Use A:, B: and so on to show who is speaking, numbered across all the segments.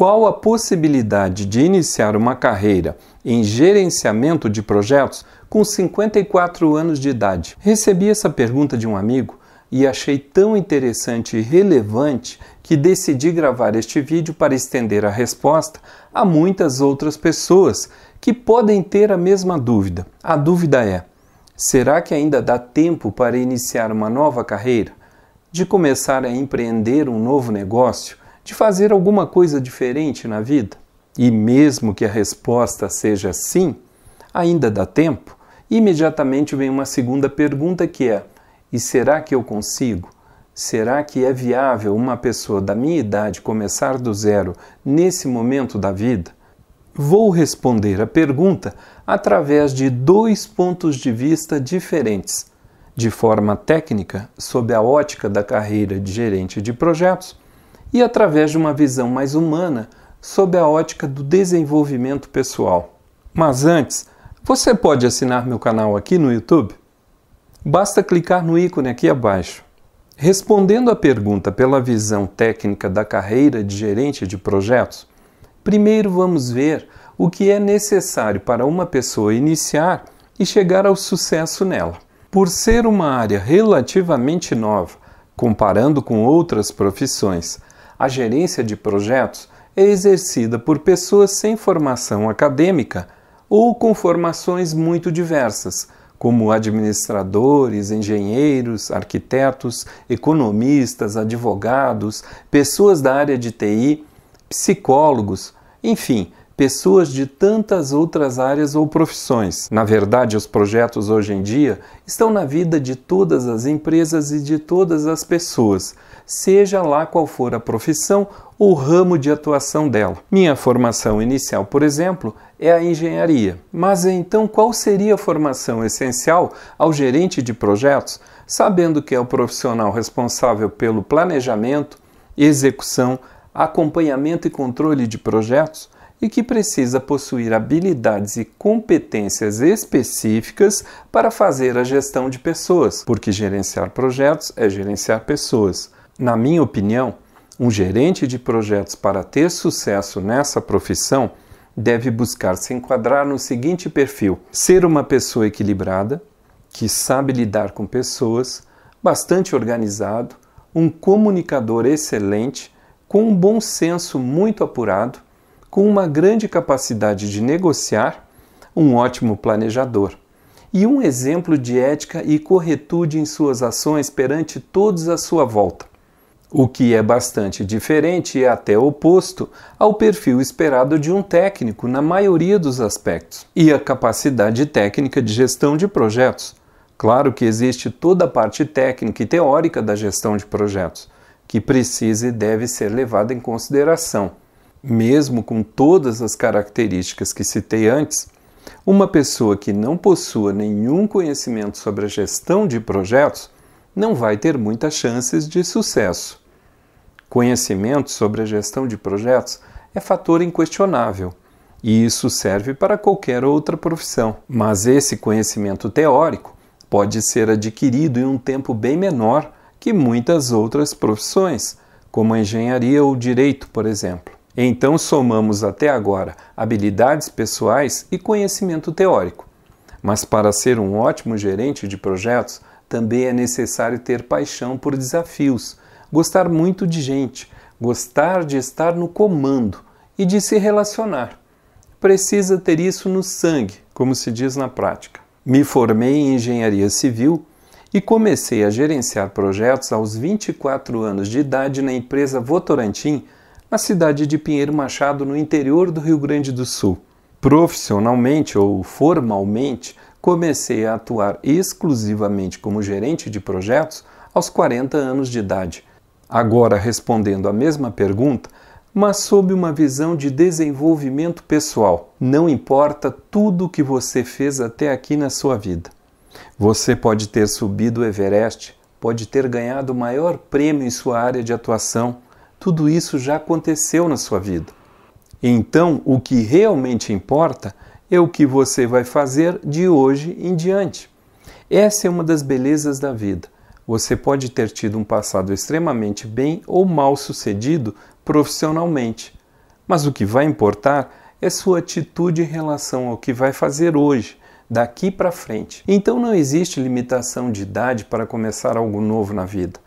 A: qual a possibilidade de iniciar uma carreira em gerenciamento de projetos com 54 anos de idade? Recebi essa pergunta de um amigo e achei tão interessante e relevante que decidi gravar este vídeo para estender a resposta a muitas outras pessoas que podem ter a mesma dúvida. A dúvida é: será que ainda dá tempo para iniciar uma nova carreira? De começar a empreender um novo negócio? de fazer alguma coisa diferente na vida? E mesmo que a resposta seja sim, ainda dá tempo, imediatamente vem uma segunda pergunta que é: e será que eu consigo? Será que é viável uma pessoa da minha idade começar do zero nesse momento da vida? Vou responder a pergunta através de dois pontos de vista diferentes, de forma técnica, sob a ótica da carreira de gerente de projetos, e através de uma visão mais humana sob a ótica do desenvolvimento pessoal. Mas antes, você pode assinar meu canal aqui no YouTube? Basta clicar no ícone aqui abaixo. Respondendo à pergunta pela visão técnica da carreira de gerente de projetos, primeiro vamos ver o que é necessário para uma pessoa iniciar e chegar ao sucesso nela. Por ser uma área relativamente nova, comparando com outras profissões, a gerência de projetos é exercida por pessoas sem formação acadêmica ou com formações muito diversas, como administradores, engenheiros, arquitetos, economistas, advogados, pessoas da área de TI, psicólogos, enfim, pessoas de tantas outras áreas ou profissões. Na verdade, os projetos hoje em dia estão na vida de todas as empresas e de todas as pessoas, seja lá qual for a profissão ou ramo de atuação dela. Minha formação inicial, por exemplo, é a engenharia. Mas então qual seria a formação essencial ao gerente de projetos, sabendo que é o profissional responsável pelo planejamento, execução, acompanhamento e controle de projetos? e que precisa possuir habilidades e competências específicas para fazer a gestão de pessoas, porque gerenciar projetos é gerenciar pessoas. Na minha opinião, um gerente de projetos para ter sucesso nessa profissão deve buscar se enquadrar no seguinte perfil: ser uma pessoa equilibrada, que sabe lidar com pessoas, bastante organizado, um comunicador excelente, com um bom senso muito apurado, com uma grande capacidade de negociar, um ótimo planejador e um exemplo de ética e corretude em suas ações perante todos à sua volta. O que é bastante diferente e até oposto ao perfil esperado de um técnico na maioria dos aspectos, e a capacidade técnica de gestão de projetos. Claro que existe toda a parte técnica e teórica da gestão de projetos, que precisa e deve ser levada em consideração. Mesmo com todas as características que citei antes, uma pessoa que não possua nenhum conhecimento sobre a gestão de projetos não vai ter muitas chances de sucesso. Conhecimento sobre a gestão de projetos é fator inquestionável, e isso serve para qualquer outra profissão. Mas esse conhecimento teórico pode ser adquirido em um tempo bem menor que muitas outras profissões, como a engenharia ou o direito, por exemplo. Então somamos até agora habilidades pessoais e conhecimento teórico. Mas para ser um ótimo gerente de projetos, também é necessário ter paixão por desafios, gostar muito de gente, gostar de estar no comando e de se relacionar. Precisa ter isso no sangue, como se diz na prática. Me formei em engenharia civil e comecei a gerenciar projetos aos 24 anos de idade na empresa Votorantim na cidade de Pinheiro Machado, no interior do Rio Grande do Sul. Profissionalmente ou formalmente, comecei a atuar exclusivamente como gerente de projetos aos 40 anos de idade. Agora respondendo a mesma pergunta, mas sob uma visão de desenvolvimento pessoal. Não importa tudo o que você fez até aqui na sua vida. Você pode ter subido o Everest, pode ter ganhado o maior prêmio em sua área de atuação, tudo isso já aconteceu na sua vida. Então, o que realmente importa é o que você vai fazer de hoje em diante. Essa é uma das belezas da vida. Você pode ter tido um passado extremamente bem ou mal sucedido profissionalmente, mas o que vai importar é sua atitude em relação ao que vai fazer hoje, daqui para frente. Então não existe limitação de idade para começar algo novo na vida.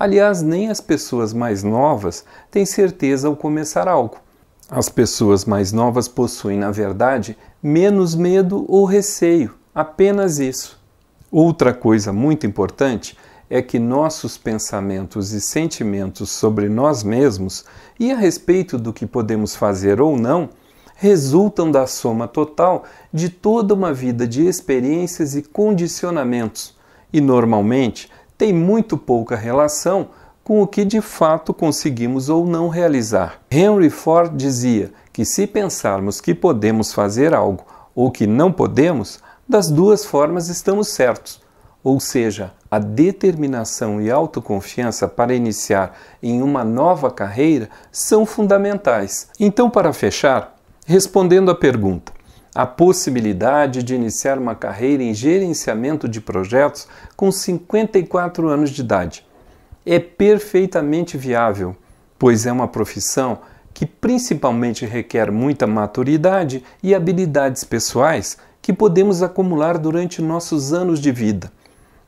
A: Aliás, nem as pessoas mais novas têm certeza ao começar algo. As pessoas mais novas possuem, na verdade, menos medo ou receio, apenas isso. Outra coisa muito importante é que nossos pensamentos e sentimentos sobre nós mesmos e a respeito do que podemos fazer ou não resultam da soma total de toda uma vida de experiências e condicionamentos, e normalmente tem muito pouca relação com o que de fato conseguimos ou não realizar. Henry Ford dizia que se pensarmos que podemos fazer algo ou que não podemos, das duas formas estamos certos. Ou seja, a determinação e autoconfiança para iniciar em uma nova carreira são fundamentais. Então, para fechar, respondendo à pergunta: a possibilidade de iniciar uma carreira em gerenciamento de projetos com 54 anos de idade. É perfeitamente viável, pois é uma profissão que principalmente requer muita maturidade e habilidades pessoais que podemos acumular durante nossos anos de vida.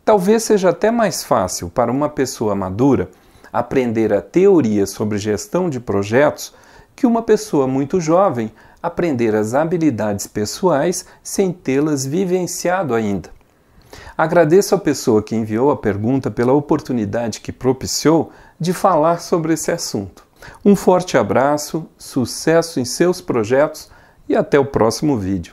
A: Talvez seja até mais fácil para uma pessoa madura aprender a teoria sobre gestão de projetos que uma pessoa muito jovem aprender as habilidades pessoais sem tê-las vivenciado ainda. Agradeço à pessoa que enviou a pergunta pela oportunidade que propiciou de falar sobre esse assunto. Um forte abraço, sucesso em seus projetos e até o próximo vídeo.